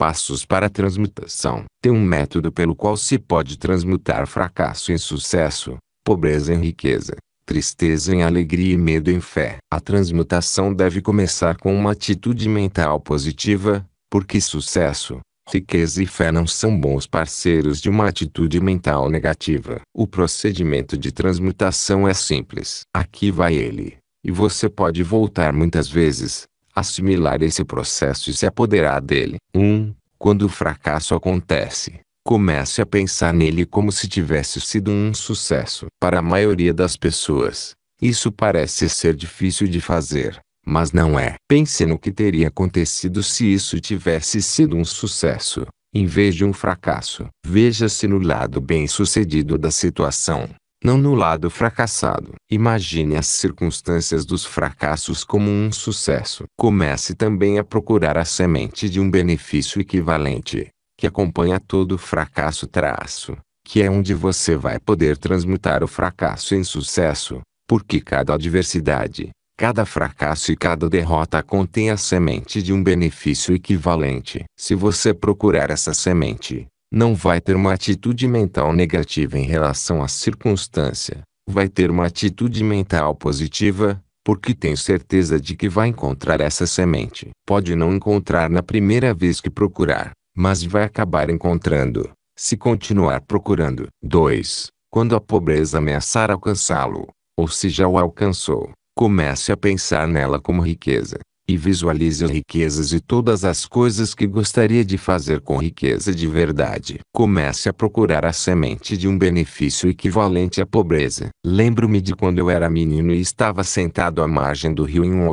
passos para a transmutação. Tem um método pelo qual se pode transmutar fracasso em sucesso, pobreza em riqueza, tristeza em alegria e medo em fé. A transmutação deve começar com uma atitude mental positiva, porque sucesso, riqueza e fé não são bons parceiros de uma atitude mental negativa. O procedimento de transmutação é simples. Aqui vai ele, e você pode voltar muitas vezes, assimilar esse processo e se apoderar dele. 1. Um, quando o fracasso acontece, comece a pensar nele como se tivesse sido um sucesso. Para a maioria das pessoas, isso parece ser difícil de fazer, mas não é. Pense no que teria acontecido se isso tivesse sido um sucesso, em vez de um fracasso. Veja-se no lado bem-sucedido da situação não no lado fracassado. Imagine as circunstâncias dos fracassos como um sucesso. Comece também a procurar a semente de um benefício equivalente, que acompanha todo fracasso traço, que é onde você vai poder transmutar o fracasso em sucesso, porque cada adversidade, Cada fracasso e cada derrota contém a semente de um benefício equivalente. Se você procurar essa semente, não vai ter uma atitude mental negativa em relação à circunstância, vai ter uma atitude mental positiva, porque tem certeza de que vai encontrar essa semente. Pode não encontrar na primeira vez que procurar, mas vai acabar encontrando, se continuar procurando. 2. Quando a pobreza ameaçar alcançá-lo, ou se já o alcançou, comece a pensar nela como riqueza e visualize as riquezas e todas as coisas que gostaria de fazer com riqueza de verdade. Comece a procurar a semente de um benefício equivalente à pobreza. Lembro-me de quando eu era menino e estava sentado à margem do rio em um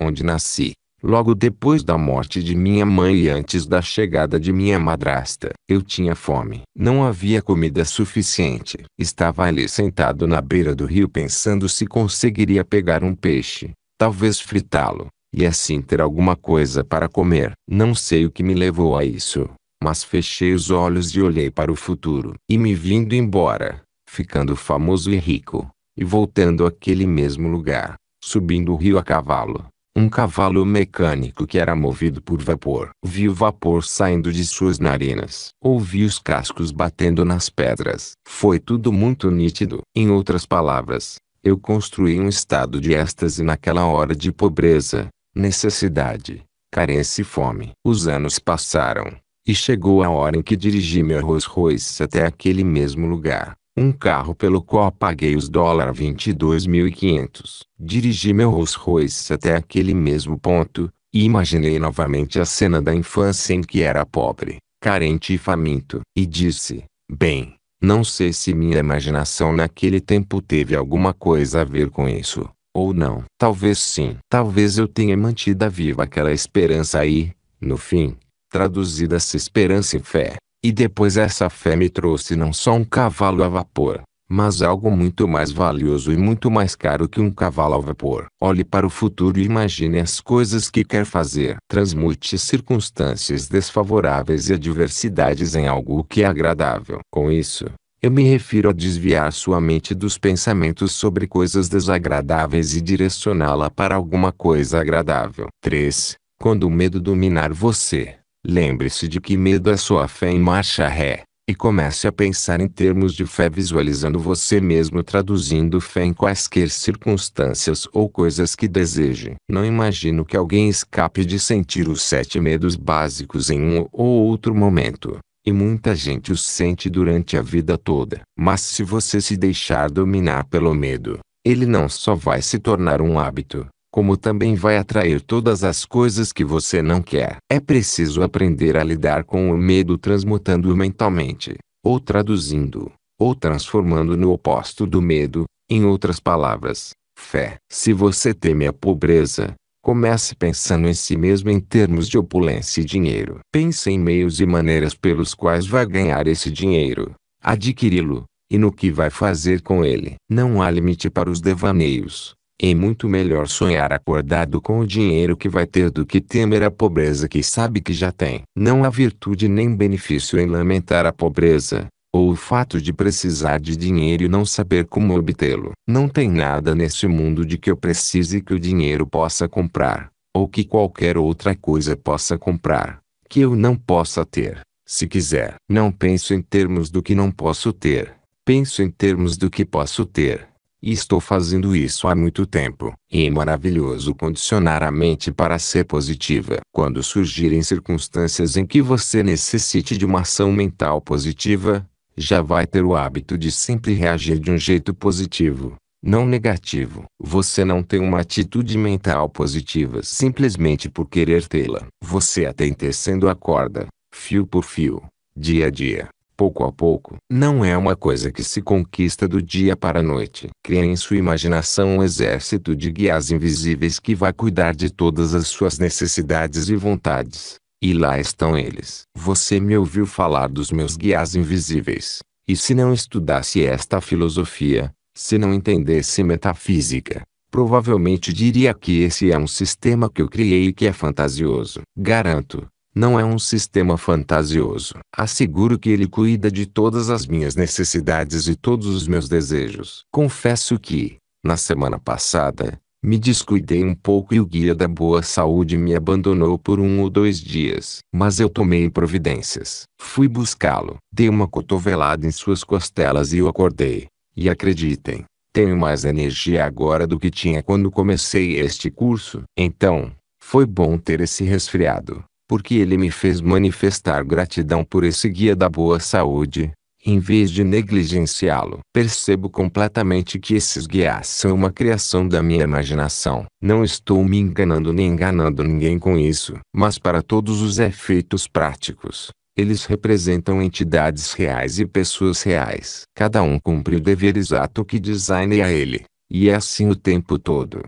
onde nasci. Logo depois da morte de minha mãe e antes da chegada de minha madrasta, eu tinha fome. Não havia comida suficiente. Estava ali sentado na beira do rio pensando se conseguiria pegar um peixe talvez fritá-lo, e assim ter alguma coisa para comer. Não sei o que me levou a isso, mas fechei os olhos e olhei para o futuro. E me vindo embora, ficando famoso e rico, e voltando àquele mesmo lugar, subindo o rio a cavalo. Um cavalo mecânico que era movido por vapor. Vi o vapor saindo de suas narinas. Ouvi os cascos batendo nas pedras. Foi tudo muito nítido. Em outras palavras, eu construí um estado de êxtase naquela hora de pobreza, necessidade, carência e fome. Os anos passaram, e chegou a hora em que dirigi meu Rolls Royce até aquele mesmo lugar. Um carro pelo qual paguei os dólar 22.500. Dirigi meu Rolls Royce até aquele mesmo ponto, e imaginei novamente a cena da infância em que era pobre, carente e faminto. E disse, bem, não sei se minha imaginação naquele tempo teve alguma coisa a ver com isso, ou não. Talvez sim. Talvez eu tenha mantido viva aquela esperança aí, no fim, traduzida essa esperança em fé. E depois essa fé me trouxe não só um cavalo a vapor, mas algo muito mais valioso e muito mais caro que um cavalo a vapor. Olhe para o futuro e imagine as coisas que quer fazer. Transmute circunstâncias desfavoráveis e adversidades em algo que é agradável. Com isso, eu me refiro a desviar sua mente dos pensamentos sobre coisas desagradáveis e direcioná-la para alguma coisa agradável. 3. Quando o medo dominar você, lembre-se de que medo é sua fé em marcha ré. E comece a pensar em termos de fé visualizando você mesmo traduzindo fé em quaisquer circunstâncias ou coisas que deseje. Não imagino que alguém escape de sentir os sete medos básicos em um ou outro momento. E muita gente os sente durante a vida toda. Mas se você se deixar dominar pelo medo, ele não só vai se tornar um hábito, como também vai atrair todas as coisas que você não quer. É preciso aprender a lidar com o medo transmutando-o mentalmente, ou traduzindo, ou transformando no oposto do medo, em outras palavras, fé. Se você teme a pobreza, Comece pensando em si mesmo em termos de opulência e dinheiro. Pense em meios e maneiras pelos quais vai ganhar esse dinheiro, adquiri-lo, e no que vai fazer com ele. Não há limite para os devaneios. É muito melhor sonhar acordado com o dinheiro que vai ter do que temer a pobreza que sabe que já tem. Não há virtude nem benefício em lamentar a pobreza, ou o fato de precisar de dinheiro e não saber como obtê-lo. Não tem nada neste mundo de que eu precise que o dinheiro possa comprar, ou que qualquer outra coisa possa comprar, que eu não possa ter, se quiser. Não penso em termos do que não posso ter, penso em termos do que posso ter. E estou fazendo isso há muito tempo. E é maravilhoso condicionar a mente para ser positiva. Quando surgirem circunstâncias em que você necessite de uma ação mental positiva, já vai ter o hábito de sempre reagir de um jeito positivo, não negativo. Você não tem uma atitude mental positiva simplesmente por querer tê-la. Você a tem tecendo a corda, fio por fio, dia a dia pouco a pouco. Não é uma coisa que se conquista do dia para a noite. Crie em sua imaginação um exército de guias invisíveis que vai cuidar de todas as suas necessidades e vontades. E lá estão eles. Você me ouviu falar dos meus guias invisíveis. E se não estudasse esta filosofia, se não entendesse metafísica, provavelmente diria que esse é um sistema que eu criei e que é fantasioso. Garanto, não é um sistema fantasioso. Asseguro que ele cuida de todas as minhas necessidades e todos os meus desejos. Confesso que, na semana passada, me descuidei um pouco e o guia da boa saúde me abandonou por um ou dois dias. Mas eu tomei providências. Fui buscá-lo. Dei uma cotovelada em suas costelas e o acordei. E acreditem, tenho mais energia agora do que tinha quando comecei este curso. Então, foi bom ter esse resfriado porque ele me fez manifestar gratidão por esse guia da boa saúde, em vez de negligenciá-lo. Percebo completamente que esses guias são uma criação da minha imaginação. Não estou me enganando nem enganando ninguém com isso, mas para todos os efeitos práticos. Eles representam entidades reais e pessoas reais. Cada um cumpre o dever exato que designa a ele, e é assim o tempo todo.